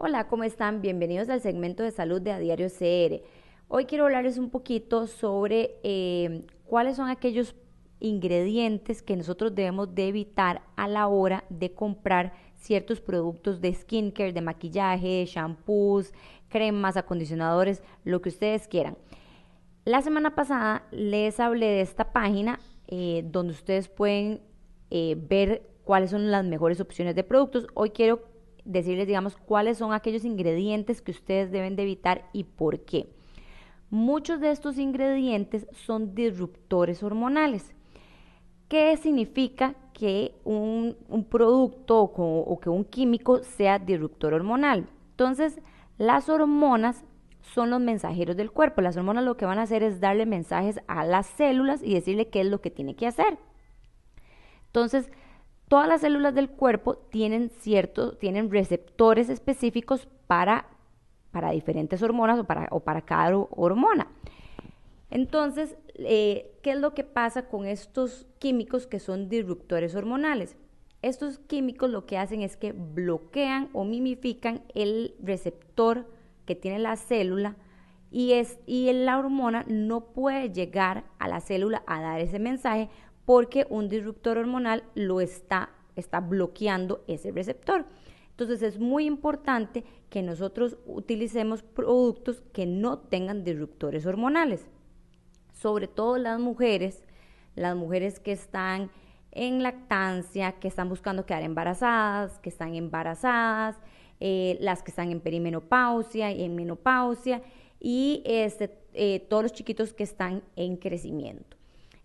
Hola, ¿cómo están? Bienvenidos al segmento de salud de A Diario CR. Hoy quiero hablarles un poquito sobre eh, cuáles son aquellos ingredientes que nosotros debemos de evitar a la hora de comprar ciertos productos de skincare, de maquillaje, shampoos, cremas, acondicionadores, lo que ustedes quieran. La semana pasada les hablé de esta página eh, donde ustedes pueden eh, ver cuáles son las mejores opciones de productos. Hoy quiero decirles, digamos, cuáles son aquellos ingredientes que ustedes deben de evitar y por qué. Muchos de estos ingredientes son disruptores hormonales. ¿Qué significa que un, producto o, o que un químico sea disruptor hormonal? Entonces, las hormonas son los mensajeros del cuerpo. Las hormonas lo que van a hacer es darle mensajes a las células y decirle qué es lo que tiene que hacer. Entonces, Todas las células del cuerpo tienen ciertos, tienen receptores específicos para, diferentes hormonas o para, cada hormona. Entonces, eh, ¿qué es lo que pasa con estos químicos que son disruptores hormonales? Estos químicos lo que hacen es que bloquean o mimifican el receptor que tiene la célula y, y la hormona no puede llegar a la célula a dar ese mensaje porque un disruptor hormonal lo está, está bloqueando ese receptor. Entonces es muy importante que nosotros utilicemos productos que no tengan disruptores hormonales, sobre todo las mujeres, las mujeres que están en lactancia, que están buscando quedar embarazadas, que están embarazadas, eh, las que están en perimenopausia y en menopausia, y este, eh, todos los chiquitos que están en crecimiento.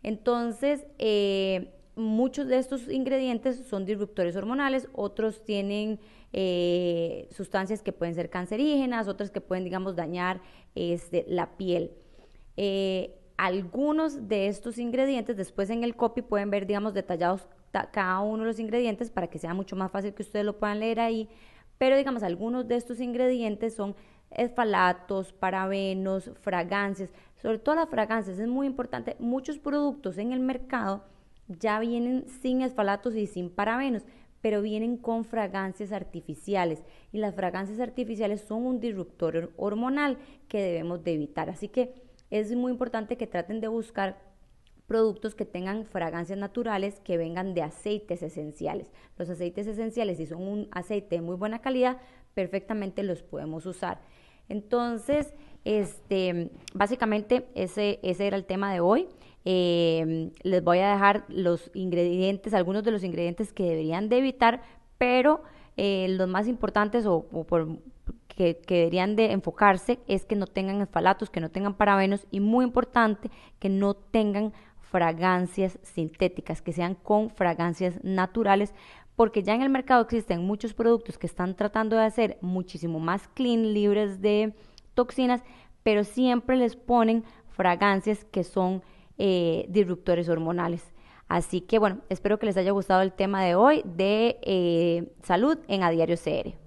Entonces, eh, muchos de estos ingredientes son disruptores hormonales, otros tienen eh, sustancias que pueden ser cancerígenas, otras que pueden, digamos, dañar este, la piel. Eh, algunos de estos ingredientes, después en el copy pueden ver, digamos, detallados cada uno de los ingredientes para que sea mucho más fácil que ustedes lo puedan leer ahí, pero digamos, algunos de estos ingredientes son esfalatos, parabenos, fragancias, sobre todo las fragancias, es muy importante. Muchos productos en el mercado ya vienen sin esfalatos y sin parabenos, pero vienen con fragancias artificiales y las fragancias artificiales son un disruptor hormonal que debemos de evitar. Así que es muy importante que traten de buscar productos que tengan fragancias naturales que vengan de aceites esenciales. Los aceites esenciales, si son un aceite de muy buena calidad, perfectamente los podemos usar. Entonces, este, básicamente ese, ese era el tema de hoy. Em, les voy a dejar los ingredientes, algunos de los ingredientes que deberían de evitar, pero eh, los más importantes o, que, deberían de enfocarse es que no tengan esfalatos, que no tengan parabenos y muy importante, que no tengan fragancias sintéticas, que sean con fragancias naturales porque ya en el mercado existen muchos productos que están tratando de hacer muchísimo más clean, libres de toxinas, pero siempre les ponen fragancias que son eh, disruptores hormonales. Así que bueno, espero que les haya gustado el tema de hoy de eh, salud en A Diario CR.